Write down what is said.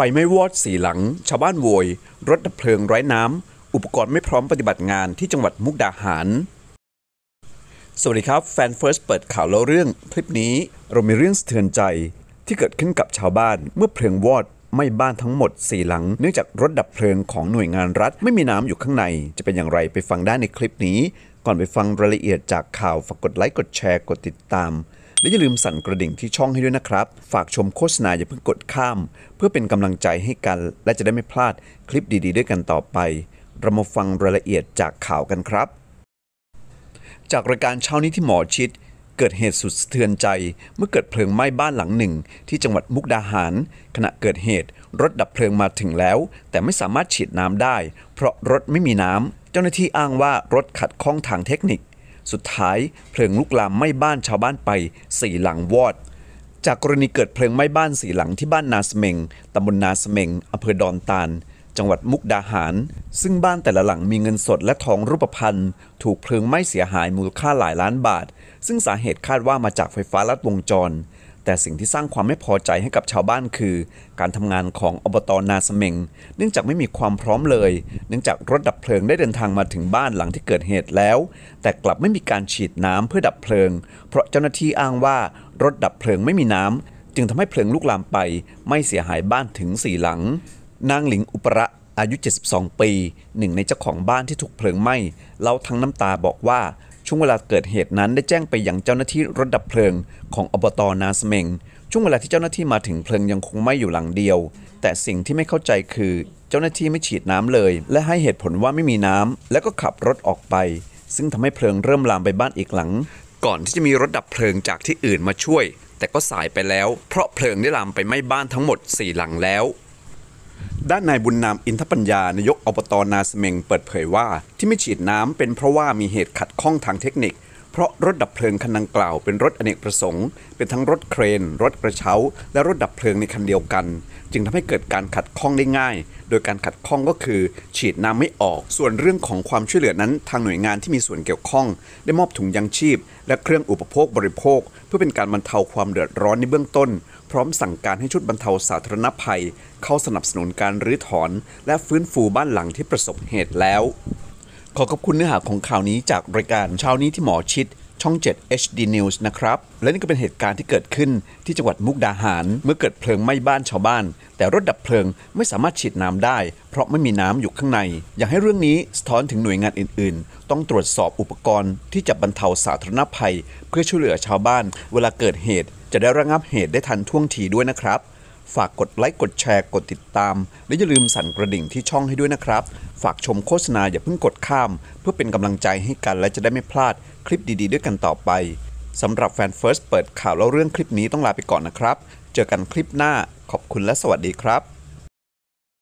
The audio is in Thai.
ไฟไม่วอดสี่หลัง ชาวบ้านโวย รถดับเพลิงร้อยน้ำ อุปกรณ์ไม่พร้อมปฏิบัติงานที่จังหวัดมุกดาหาร สวัสดีครับแฟนเฟิร์สเปิดข่าวเล่าเรื่องคลิปนี้เรามีเรื่องสะเทือนใจที่เกิดขึ้นกับชาวบ้าน เมื่อเพลิงวอดไม่บ้านทั้งหมด 4 หลังเนื่องจากรถดับเพลิงของหน่วยงานรัฐไม่มีน้ำอยู่ข้างในจะเป็นอย่างไรไปฟังได้ในคลิปนี้ ก่อนไปฟังรายละเอียดจากข่าวฝากกดไลค์กดแชร์กดติดตามและอย่าลืมสั่นกระดิ่งที่ช่องให้ด้วยนะครับ ฝากชมโฆษณาอย่าเพิ่งกดข้าม เพื่อเป็นกำลังใจให้กัน และจะได้ไม่พลาดคลิปดีๆด้วยกันต่อไปเรามาฟังรายละเอียดจากข่าวกันครับ จากรายการเช้านี้ที่หมอชิด เกิดเหตุสุดสะเทือนใจ เมื่อเกิดเพลิงไหม้บ้านหลังหนึ่ง ที่จังหวัดมุกดาหาร ขณะเกิดเหตุ รถดับเพลิงมาถึงแล้ว แต่ไม่สามารถฉีดน้ำได้ เพราะรถไม่มีน้ำเจ้าหน้าที่อ้างว่ารถขัดข้องทางเทคนิคสุดท้ายเพลิงลุกลามไหม้บ้านชาวบ้านไปสี่หลังวอด จากกรณีเกิดเพลิงไหม้บ้านสี่หลังที่บ้านนาสเมงตำบลนาสเมงอำเภอดอนตาล จังหวัดมุกดาหาร ซึ่งบ้านแต่ละหลังมีเงินสดและทองรูปพรรณถูกเพลิงไหม้เสียหายมูลค่าหลายล้านบาท ซึ่งสาเหตุคาดว่ามาจากไฟฟ้าลัดวงจรแต่สิ่งที่สร้างความไม่พอใจให้กับชาวบ้านคือ การทำงานของอบตนาสเมงเนื่องจากไม่มีความพร้อมเลย เนื่องจากรถดับเพลิงได้เดินทางมาถึงบ้านหลังที่เกิดเหตุแล้ว แต่กลับไม่มีการฉีดน้ำเพื่อดับเพลิง เพราะเจ้าหน้าที่อ้างว่ารถดับเพลิงไม่มีน้ำจึงทำให้เพลิงลุกลามไป ไม่เสียหายบ้านถึงสี่หลัง นางหลิงอุประอายุ72ปี หนึ่ง ในเจ้าของบ้านที่ถูกเพลิงไหม้เล่าทั้งน้ำตาบอกว่าช่วงเวลาเกิดเหตุนั้นได้แจ้งไปยังเจ้าหน้าที่รถดับเพลิงของอบตนาสเมงช่วงเวลาที่เจ้าหน้าที่มาถึงเพลิงยังคงไหม้อยู่หลังเดียว แต่สิ่งที่ไม่เข้าใจคือเจ้าหน้าที่ไม่ฉีดน้ำเลย และให้เหตุผลว่าไม่มีน้ำแล้วก็ขับรถออกไป ซึ่งทำให้เพลิงเริ่มลามไปบ้านอีกหลัง ก่อนที่จะมีรถดับเพลิงจากที่อื่นมาช่วย แต่ก็สายไปแล้ว เพราะเพลิงได้ลามไปไหม้บ้านทั้งหมด4หลังแล้วด้านนายบุญนามอินทปัญญานายกอบตนาสเมงเปิดเผยว่า ที่ไม่ฉีดน้ำเป็นเพราะว่ามีเหตุขัดข้องทางเทคนิคพราะรถดับเพลิงคันดังกล่าวเป็นรถอเนกประสงค์เป็นทั้งรถเครน รถกระเช้า และรถดับเพลิงในคันเดียวกัน จึงทำให้เกิดการขัดข้องได้ง่าย โดยการขัดข้องก็คือฉีดน้ำไม่ออก ส่วนเรื่องของความช่วยเหลือนั้น ทางหน่วยงานที่มีส่วนเกี่ยวข้อง ได้มอบถุงยังชีพ และเครื่องอุปโภคบริโภค เพื่อเป็นการบรรเทาความเดือดร้อนในเบื้องต้น พร้อมสั่งการให้ชุดบรรเทาสาธารณภัย เข้าสนับสนุนการรื้อถอน และฟื้นฟูบ้านหลังที่ประสบเหตุแล้วขอขอบคุณเนื้อหาของข่าวนี้จากรายการเช้านี้ที่หมอชิดช่อง 7 HD News นะครับ และนี่ก็เป็นเหตุการณ์ที่เกิดขึ้นที่จังหวัดมุกดาหาร เมื่อเกิดเพลิงไหม้บ้านชาวบ้าน แต่รถดับเพลิงไม่สามารถฉีดน้ำได้เพราะไม่มีน้ำอยู่ข้างใน อยากให้เรื่องนี้สะท้อนถึงหน่วยงานอื่น ๆ ต้องตรวจสอบอุปกรณ์ที่จะบรรเทาสาธารณภัย เพื่อช่วยเหลือชาวบ้าน เวลาเกิดเหตุ จะได้ระงับเหตุได้ทันท่วงทีด้วยนะครับฝากกดไลค์กดแชร์กดติดตาม และอย่าลืมสั่นกระดิ่งที่ช่องให้ด้วยนะครับ ฝากชมโฆษณาอย่าเพิ่งกดข้ามเพื่อเป็นกำลังใจให้กันและจะได้ไม่พลาดคลิปดีๆ ด้วยกันต่อไปสำหรับแฟนเฟิร์สเปิดข่าวเล่าเรื่องคลิปนี้ต้องลาไปก่อนนะครับ เจอกันคลิปหน้าขอบคุณและสวัสดีครับ